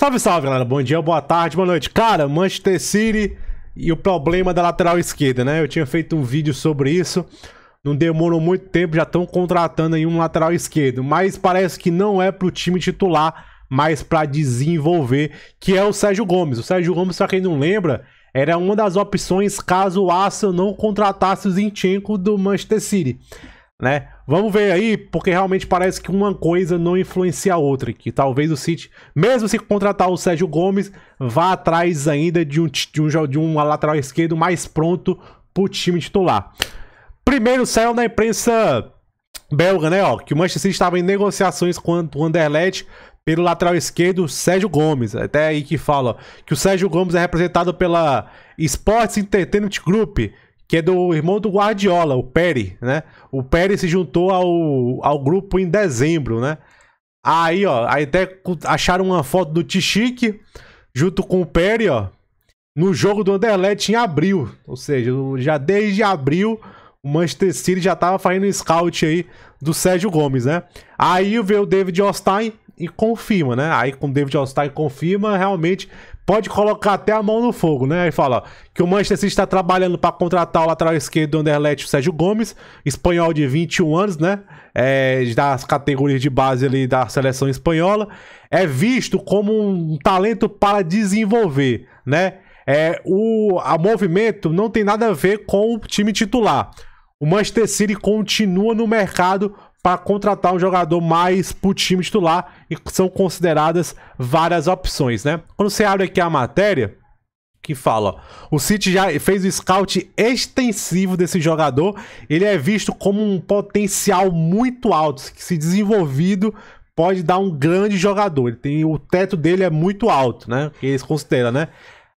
Salve, salve, galera. Bom dia, boa tarde, boa noite. Cara, Manchester City e o problema da lateral esquerda, né? Eu tinha feito um vídeo sobre isso. Não demorou muito tempo, já estão contratando aí um lateral esquerdo. Mas parece que não é pro time titular, mas para desenvolver, que é o Sérgio Gomes. O Sérgio Gomes, pra quem não lembra, era uma das opções caso o Arsenal não contratasse o Zinchenko do Manchester City né? Vamos ver aí, porque realmente parece que uma coisa não influencia a outra, que talvez o City, mesmo se contratar o Sérgio Gomes, vá atrás ainda de um, de um, de um lateral esquerdo mais pronto pro time titular. Primeiro saiu na imprensa belga, né, ó, que o Manchester City estava em negociações com o Anderlecht pelo lateral esquerdo Sérgio Gomes. É até aí que fala que o Sérgio Gomes é representado pela Sports Entertainment Group, que é do irmão do Guardiola, o Perry, né? O Perry se juntou ao, ao grupo em dezembro, né? Aí, ó, aí até acharam uma foto do Tichique junto com o Perry, ó, no jogo do Anderlecht em abril. Ou seja, já desde abril o Manchester City já tava fazendo scout aí do Sérgio Gomes, né? Aí veio o David Ostain e confirma, né? Aí com o David Ostain confirma, realmente pode colocar até a mão no fogo, né? E fala que o Manchester City está trabalhando para contratar o lateral esquerdo do Anderlecht, o Sérgio Gomes, espanhol de 21 anos, né? É, das categorias de base ali da seleção espanhola. É visto como um talento para desenvolver, né? É, o a movimento não tem nada a ver com o time titular. O Manchester City continua no mercado para contratar um jogador mais pro time titular e são consideradas várias opções, né? Quando você abre aqui a matéria, que fala. Ó, o City já fez o scout extensivo desse jogador. Ele é visto como um potencial muito alto, que se desenvolvido pode dar um grande jogador. Ele tem o teto dele é muito alto, né? Que eles consideram, né?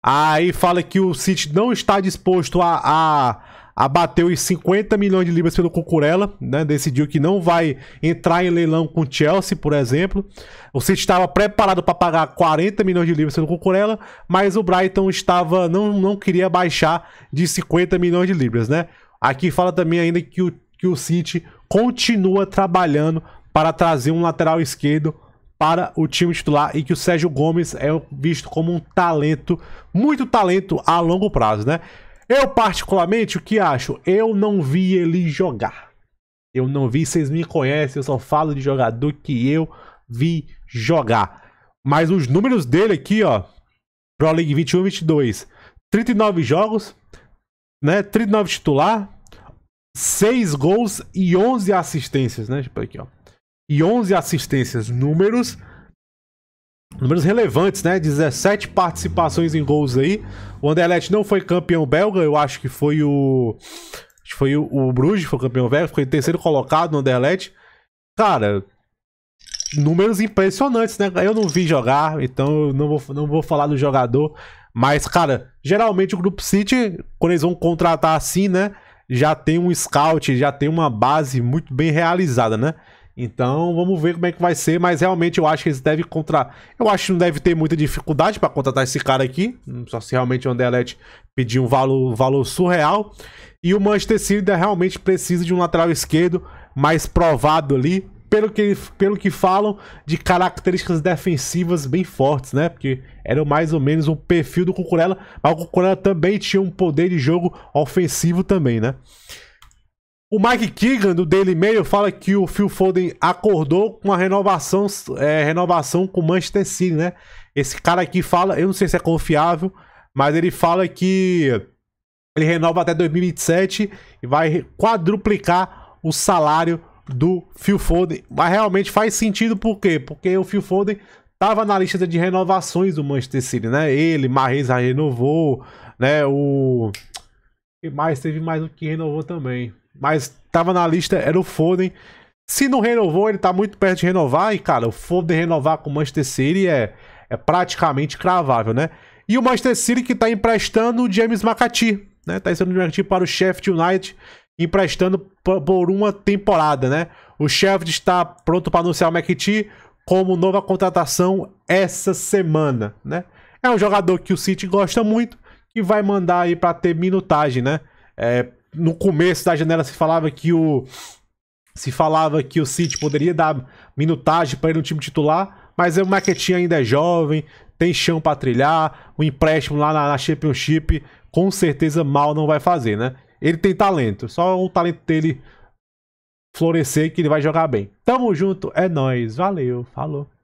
Aí fala que o City não está disposto a, a abateu os 50 milhões de libras pelo Cucurella, né? decidiu que não vai entrar em leilão com o Chelsea, por exemplo. O City estava preparado para pagar 40 milhões de libras pelo Cucurella, mas o Brighton estava não, não queria baixar de 50 milhões de libras, né? Aqui fala também ainda que o, que o City continua trabalhando para trazer um lateral esquerdo para o time titular e que o Sérgio Gomes é visto como um talento, muito talento a longo prazo, né? Eu, particularmente, o que acho? Eu não vi ele jogar. Eu não vi, vocês me conhecem, eu só falo de jogador que eu vi jogar. Mas os números dele aqui, ó, Pro League 21 22, 39 jogos, né? 39 titular, 6 gols e 11 assistências, né? Tipo aqui, ó. E 11 assistências, números números relevantes, né? 17 participações em gols aí. O Anderlecht não foi campeão belga, eu acho que foi o. Acho que foi o, o Bruges, foi campeão belga, foi terceiro colocado no Anderlecht. Cara, números impressionantes, né? Eu não vi jogar, então eu não vou, não vou falar do jogador. Mas, cara, geralmente o Grupo City, quando eles vão contratar assim, né? Já tem um scout, já tem uma base muito bem realizada, né? Então vamos ver como é que vai ser, mas realmente eu acho que eles devem contratar. Eu acho que não deve ter muita dificuldade para contratar esse cara aqui, hum, só se realmente o Anderlecht pedir um valor, valor surreal. E o Manchester City realmente precisa de um lateral esquerdo mais provado ali, pelo que, pelo que falam, de características defensivas bem fortes, né? Porque era mais ou menos o perfil do Cucurella, mas o Cucurella também tinha um poder de jogo ofensivo também, né? O Mike Keegan, do Daily Mail, fala que o Phil Foden acordou com a renovação, é, renovação com o Manchester City, né? Esse cara aqui fala, eu não sei se é confiável, mas ele fala que ele renova até 2027 e vai quadruplicar o salário do Phil Foden. Mas realmente faz sentido por quê? Porque o Phil Foden estava na lista de renovações do Manchester City, né? Ele, Marrez renovou, né? O... E mais, teve mais um que renovou também mas tava na lista, era o Foden. Se não renovou, ele tá muito perto de renovar. E, cara, o Foden renovar com o Manchester City é, é praticamente cravável, né? E o Manchester City que tá emprestando o James McAtee, né? Tá emprestando o James McAtee para o Sheffield United, emprestando por uma temporada, né? O Sheffield está pronto para anunciar o McAtee como nova contratação essa semana, né? É um jogador que o City gosta muito, que vai mandar aí para ter minutagem, né? É, no começo da janela se falava que o se falava que o City poderia dar minutagem para ele no time titular, mas o Marquetinha ainda é jovem, tem chão para trilhar, o um empréstimo lá na, na Championship com certeza mal não vai fazer, né? Ele tem talento, só o talento dele florescer que ele vai jogar bem. Tamo junto, é nós, valeu, falou.